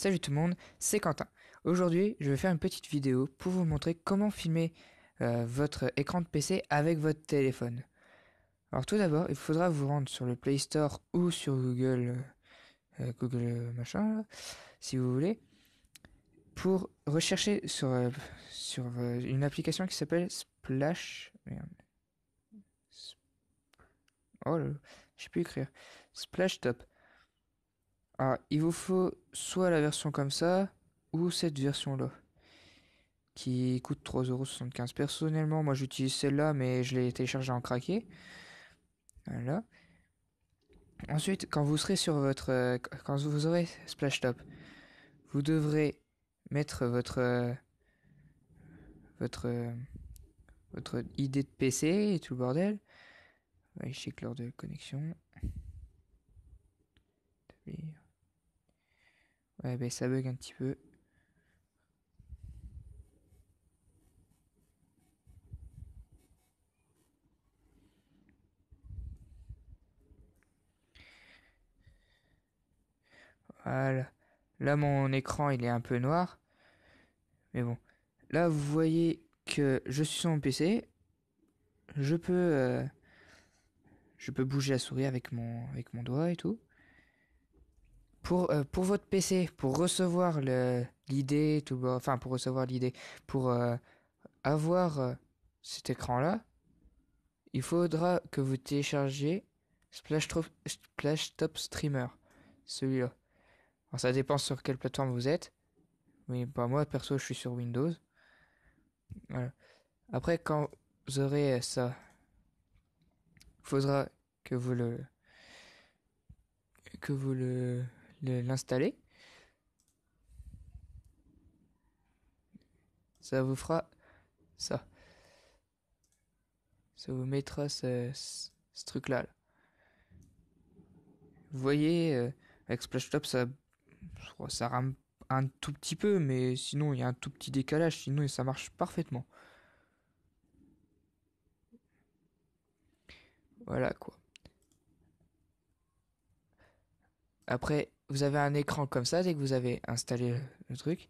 Salut tout le monde, c'est Quentin. Aujourd'hui, je vais faire une petite vidéo pour vous montrer comment filmer euh, votre écran de PC avec votre téléphone. Alors tout d'abord, il faudra vous rendre sur le Play Store ou sur Google, euh, euh, Google machin, si vous voulez, pour rechercher sur, sur une application qui s'appelle Splash. Merde. Oh là Oh, je sais plus écrire. Splash Top. Alors, ah, il vous faut soit la version comme ça, ou cette version-là, qui coûte 3,75€. Personnellement, moi j'utilise celle-là, mais je l'ai téléchargée en craqué. Voilà. Ensuite, quand vous serez sur votre... Euh, quand vous aurez Splashtop, vous devrez mettre votre... votre... votre idée de PC et tout le bordel. je de connexion. Ben, ça bug un petit peu. Voilà. Là, mon écran, il est un peu noir. Mais bon. Là, vous voyez que je suis sur mon PC. Je peux... Euh, je peux bouger la souris avec mon, avec mon doigt et tout pour, euh, pour votre PC, pour recevoir l'idée, tout, enfin pour recevoir l'idée, pour euh, avoir euh, cet écran-là, il faudra que vous téléchargez Splash, Top Streamer, celui-là. ça dépend sur quelle plateforme vous êtes, mais bah, moi perso je suis sur Windows. Voilà. Après quand vous aurez ça, il faudra que vous le que vous le l'installer. Ça vous fera ça. Ça vous mettra ce, truc-là. Vous voyez, euh, avec splash ça, oh, ça rame un tout petit peu, mais sinon il y a un tout petit décalage, sinon ça marche parfaitement. Voilà quoi. Après, vous avez un écran comme ça dès que vous avez installé le truc.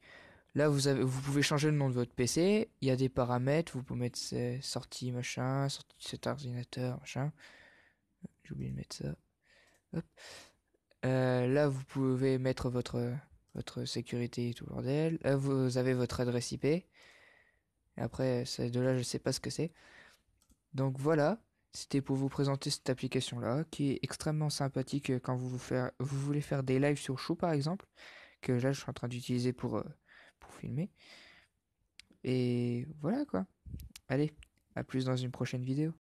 Là, vous, avez, vous pouvez changer le nom de votre PC. Il y a des paramètres. Vous pouvez mettre sorties machin, sortie cet ordinateur machin. J'ai oublié de mettre ça. Euh, là, vous pouvez mettre votre sécurité et tout le bordel. Là, euh, vous avez votre adresse IP. Et après, de là, je ne sais pas ce que c'est. Donc voilà. C'était pour vous présenter cette application-là, qui est extrêmement sympathique euh, quand vous, vous, voulez faire des lives sur Chou, par exemple, que là, je suis en train d'utiliser pour, euh, pour filmer. Et voilà, quoi. Allez, à plus dans une prochaine vidéo.